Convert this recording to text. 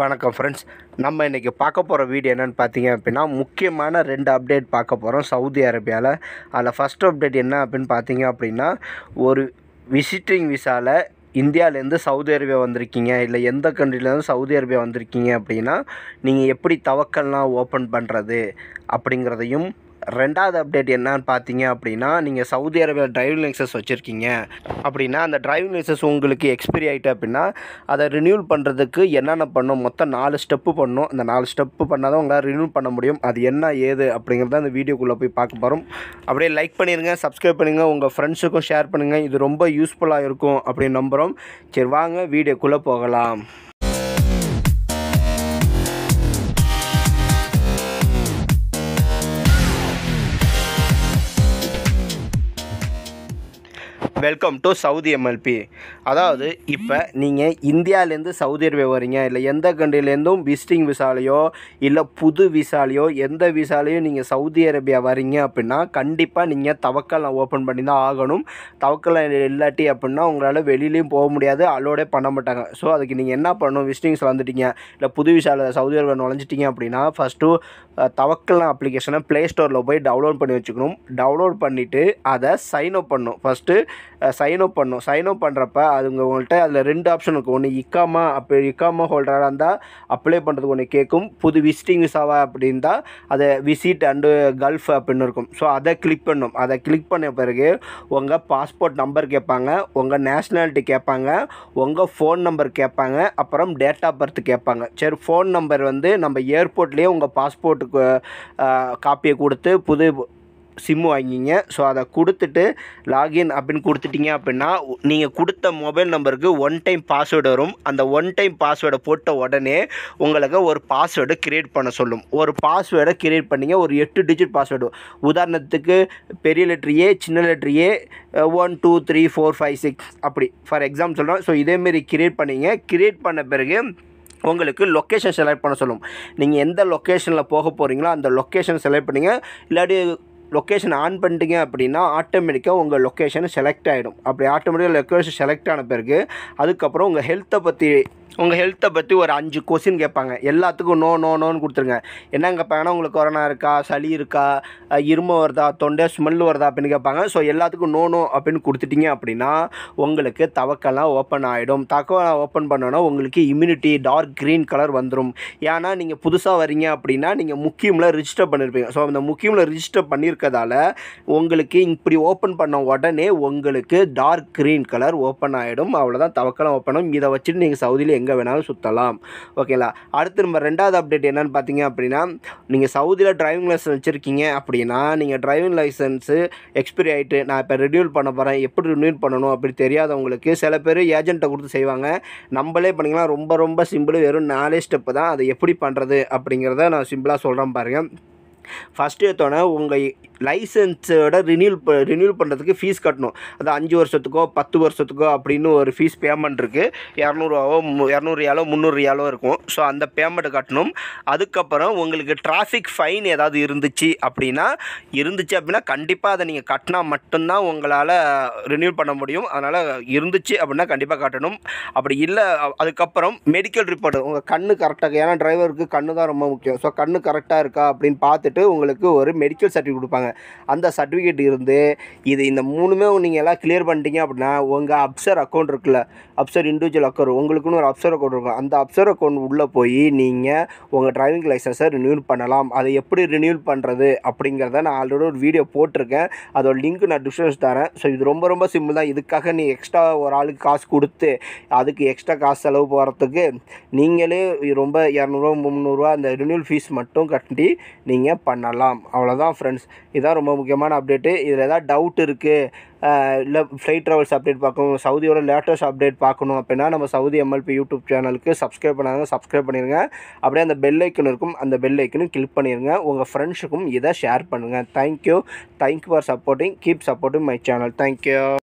வணக்கம் ஃப்ரெண்ட்ஸ் நம்ம இன்றைக்கி பார்க்க போகிற வீடியோ என்னென்னு பார்த்தீங்க அப்படின்னா முக்கியமான ரெண்டு அப்டேட் பார்க்க போகிறோம் சவுதி அரேபியாவில் அதில் ஃபஸ்ட் அப்டேட் என்ன அப்படின்னு பார்த்தீங்க அப்படின்னா ஒரு விசிட்டிங் விசாவில் இந்தியாவிலேருந்து சவுதி அரேபியா வந்திருக்கீங்க இல்லை எந்த கண்ட்ரிலேருந்து சவுதி அரேபியா வந்திருக்கீங்க அப்படின்னா நீங்கள் எப்படி தவக்கல்லாம் ஓப்பன் பண்ணுறது அப்படிங்கிறதையும் ரெண்டாவது அப்டேட் என்னன்னு பார்த்தீங்க அப்படின்னா நீங்கள் சவுதி அரேபியா டிரைவிங் லைசன்ஸ் வச்சுருக்கீங்க அப்படின்னா அந்த டிரைவிங் லைசன்ஸ் உங்களுக்கு எக்ஸ்பிரி ஆகிட்டு அப்படின்னா அதை ரினியூல் பண்ணுறதுக்கு என்னென்ன பண்ணும் மொத்தம் நாலு ஸ்டெப்பு பண்ணும் அந்த நாலு ஸ்டெப்பு பண்ணால் தான் உங்களால் ரினியூல் பண்ண முடியும் அது என்ன ஏது அப்படிங்கிறத அந்த வீடியோக்குள்ளே போய் பார்க்க போகிறோம் அப்படியே லைக் பண்ணிடுங்க சப்ஸ்கிரைப் பண்ணுங்கள் உங்கள் ஃப்ரெண்ட்ஸுக்கும் ஷேர் பண்ணுங்கள் இது ரொம்ப யூஸ்ஃபுல்லாக இருக்கும் அப்படின்னு நம்புகிறோம் சரி வாங்க வீடியோக்குள்ளே போகலாம் வெல்கம் டு சவுதி எம்எல்பி அதாவது இப்போ நீங்கள் இந்தியாவிலேருந்து சவுதி அரேபியா வரீங்க இல்லை எந்த கண்ட்ரிலேருந்தும் விசிட்டிங் விசாலையோ இல்லை புது விசாலையோ எந்த விசாலையோ நீங்கள் சவுதி அரேபியா வரீங்க அப்படின்னா கண்டிப்பாக நீங்கள் தவக்கல் ஓப்பன் பண்ணி தான் ஆகணும் தவக்கல் இல்லாட்டி அப்படின்னா உங்களால் வெளியிலையும் போக முடியாது அலோடே பண்ண மாட்டாங்க ஸோ அதுக்கு நீங்கள் என்ன பண்ணணும் விசிட்டிங்ஸ் வந்துட்டீங்க இல்லை புது விசால சவுதி அரேபியா நுழைஞ்சிட்டிங்க அப்படின்னா ஃபஸ்ட்டு தவக்கல் அப்ளிகேஷனை ப்ளே ஸ்டோரில் போய் டவுன்லோட் பண்ணி வச்சுக்கணும் டவுன்லோட் பண்ணிவிட்டு அதை சைன் அப் பண்ணணும் ஃபஸ்ட்டு சைன் அப் பண்ணும் சைன் அப் பண்ணுறப்ப அதுங்க உங்கள்கிட்ட அதில் ரெண்டு ஆப்ஷன் இருக்கும் ஒன்று இக்காமா அப்போ இக்காமா ஹோல்டராக இருந்தால் அப்ளை பண்ணுறதுக்கு ஒன்று கேட்கும் புது விசிட்டிங் விசாவா அப்படின்னா அதை விசிட் அண்டு கல்ஃப் அப்படின்னு இருக்கும் ஸோ அதை கிளிக் பண்ணும் அதை கிளிக் பண்ண பிறகு உங்கள் பாஸ்போர்ட் நம்பர் கேட்பாங்க உங்கள் நேஷ்னாலிட்டி கேட்பாங்க உங்கள் ஃபோன் நம்பர் கேட்பாங்க அப்புறம் டேட் ஆஃப் பர்த் கேட்பாங்க சரி ஃபோன் நம்பர் வந்து நம்ம ஏர்போர்ட்லேயே உங்கள் பாஸ்போர்ட்டுக்கு காப்பியை கொடுத்து புது சிம்மு வாங்கிங்க ஸோ அதை கொடுத்துட்டு லாகின் அப்படின்னு கொடுத்துட்டிங்க அப்படின்னா நீங்கள் கொடுத்த மொபைல் நம்பருக்கு ஒன் டைம் பாஸ்வேர்டு வரும் அந்த ஒன் டைம் பாஸ்வேர்டை போட்ட உடனே உங்களுக்கு ஒரு பாஸ்வேர்டு க்ரியேட் பண்ண சொல்லும் ஒரு பாஸ்வேர்டை க்ரியேட் பண்ணிங்க ஒரு எட்டு டிஜிட் பாஸ்வேர்டு உதாரணத்துக்கு பெரிய லெட்ரு ஏ சின்ன letter A one two three four five six அப்படி ஃபார் எக்ஸாம் சொல்கிறோம் ஸோ இதேமாரி க்ரியேட் பண்ணிங்க க்ரியேட் பண்ண பிறகு உங்களுக்கு லொக்கேஷன் செலக்ட் பண்ண சொல்லும் நீங்கள் எந்த லொக்கேஷனில் போக போகிறீங்களோ அந்த லொக்கேஷன் செலக்ட் பண்ணிங்க இல்லாட்டி லொக்கேஷன் ஆன் பண்ணிட்டீங்க அப்படின்னா ஆட்டோமேட்டிக்காக உங்கள் லொக்கேஷன் செலக்ட் ஆகிடும் அப்படி ஆட்டோமேட்டிக்காக லொக்கேஷன் செலக்ட் ஆன பிறகு அதுக்கப்புறம் உங்கள் ஹெல்த்தை பற்றி உங்கள் ஹெல்த்தை பற்றி ஒரு அஞ்சு கொஸ்டின் கேட்பாங்க எல்லாத்துக்கும் நோ நோ நோன்னு கொடுத்துருங்க என்ன கேட்பாங்கன்னா உங்களுக்கு கொரோனா இருக்கா சளி இருக்கா இரும வருதா தொண்டை ஸ்மெல் வருதா அப்படின்னு கேட்பாங்க ஸோ எல்லாத்துக்கும் நோ நோ அப்படின்னு கொடுத்துட்டிங்க அப்படின்னா உங்களுக்கு தவக்கெல்லாம் ஓப்பன் ஆகிடும் தக்கவெல்லாம் ஓப்பன் பண்ணோன்னா உங்களுக்கு இம்யூனிட்டி டார்க் க்ரீன் கலர் வந்துடும் ஏன்னா நீங்கள் புதுசாக வரீங்க அப்படின்னா நீங்கள் முக்கியமில் ரிஜிஸ்டர் பண்ணியிருப்பீங்க ஸோ அந்த முக்கியமில் ரிஜிஸ்டர் பண்ணியிருக்கதால உங்களுக்கு இப்படி ஓப்பன் பண்ண உடனே உங்களுக்கு டார்க் க்ரீன் கலர் ஓப்பன் ஆகிடும் அவ்வளோதான் தவக்கெல்லாம் ஓப்பன் ஆகும் இதை வச்சுட்டு நீங்கள் சவுதியில் எங்கே வேணாலும் சுற்றலாம் ஓகேங்களா அடுத்து நம்ம ரெண்டாவது அப்டேட் என்னென்னு பார்த்தீங்க அப்படின்னா நீங்கள் சவுதியில் டிரைவிங் லைசன்ஸ் வச்சுருக்கீங்க அப்படின்னா நீங்கள் டிரைவிங் லைசன்ஸு எக்ஸ்பிரி ஆகிட்டு நான் இப்போ ரிடியூல் பண்ண போகிறேன் எப்படி ரினியூல் பண்ணணும் அப்படி தெரியாதவங்களுக்கு சில பேர் ஏஜென்ட்டை கொடுத்து செய்வாங்க நம்மளே பண்ணிங்கன்னா ரொம்ப ரொம்ப சிம்பிள் வெறும் நாலே ஸ்டெப்பு தான் அதை எப்படி பண்ணுறது அப்படிங்கிறத நான் சிம்பிளாக சொல்கிறேன் பாருங்கள் ஃபஸ்ட்டு எடுத்தோடனே உங்கள் லைசன்ஸோட ரினியூல் ப ரினியூல் பண்ணுறதுக்கு ஃபீஸ் கட்டணும் அது அஞ்சு வருஷத்துக்கோ பத்து வருஷத்துக்கோ அப்படின்னு ஒரு ஃபீஸ் பேமெண்ட் இருக்குது இரநூறுவாவோ இரநூறு ஏழோ முந்நூறு ஏழோ இருக்கும் ஸோ அந்த பேமெண்ட்டை கட்டணும் அதுக்கப்புறம் உங்களுக்கு டிராஃபிக் ஃபைன் ஏதாவது இருந்துச்சு அப்படின்னா இருந்துச்சு அப்படின்னா கண்டிப்பாக அதை நீங்கள் கட்டினா மட்டும்தான் உங்களால் ரினியூல் பண்ண முடியும் அதனால் இருந்துச்சு அப்படின்னா கண்டிப்பாக கட்டணும் அப்படி இல்லை அதுக்கப்புறம் மெடிக்கல் ரிப்போர்ட் உங்கள் கண்ணு கரெக்டாக ஏன்னா டிரைவருக்கு கண்ணு தான் ரொம்ப முக்கியம் ஸோ கண்ணு கரெக்டாக இருக்கா அப்படின்னு பார்த்துட்டு சொல்லிட்டு உங்களுக்கு ஒரு மெடிக்கல் சர்டிஃபிகேட் கொடுப்பாங்க அந்த சர்டிஃபிகேட் இருந்து இது இந்த மூணுமே நீங்கள் எல்லாம் கிளியர் பண்ணிட்டீங்க அப்படின்னா உங்கள் அப்சர் அக்கௌண்ட் இருக்குல்ல அப்சர் இண்டிவிஜுவல் அக்கௌண்ட் உங்களுக்குன்னு ஒரு அப்சர் அக்கௌண்ட் இருக்கும் அந்த அப்சர் அக்கௌண்ட் உள்ளே போய் நீங்கள் உங்கள் டிரைவிங் லைசன்ஸை ரினியூல் பண்ணலாம் அதை எப்படி ரினியூல் பண்ணுறது அப்படிங்கிறத நான் ஆல்ரெடி ஒரு வீடியோ போட்டிருக்கேன் அதோட லிங்க் நான் டிஸ்கிரிப்ஷன் தரேன் ஸோ இது ரொம்ப ரொம்ப சிம்பிள் தான் இதுக்காக நீ எக்ஸ்ட்ரா ஒரு ஆளுக்கு காசு கொடுத்து அதுக்கு எக்ஸ்ட்ரா காசு செலவு போகிறதுக்கு நீங்களே ரொம்ப இரநூறுவா முந்நூறுரூவா அந்த ரினியூல் ஃபீஸ் மட்டும் கட்டி நீங்கள் பண்ணலாம் அவ்வளோதான் ஃப்ரெண்ட்ஸ் இதான் ரொம்ப முக்கியமான அப்டேட்டு இதில் எதாவது டவுட் இருக்குது இல்லை ஃப்ளைட் ட்ராவல்ஸ் அப்டேட் பார்க்கணும் சவுதியோட லேட்டஸ்ட் அப்டேட் பார்க்கணும் அப்படின்னா நம்ம சவுதி எம்எல்பி யூடியூப் சேனலுக்கு சப்ஸ்கிரைப் பண்ணாங்க சப்ஸ்கிரைப் பண்ணிடுங்க அப்படியே அந்த பெல் ஐக்கன் இருக்கும் அந்த பெல் ஐக்கனும் கிளிக் பண்ணிடுங்க உங்கள் ஃப்ரெண்ட்ஸுக்கும் இதை ஷேர் பண்ணுங்கள் thank you thank you for supporting keep supporting my channel thank you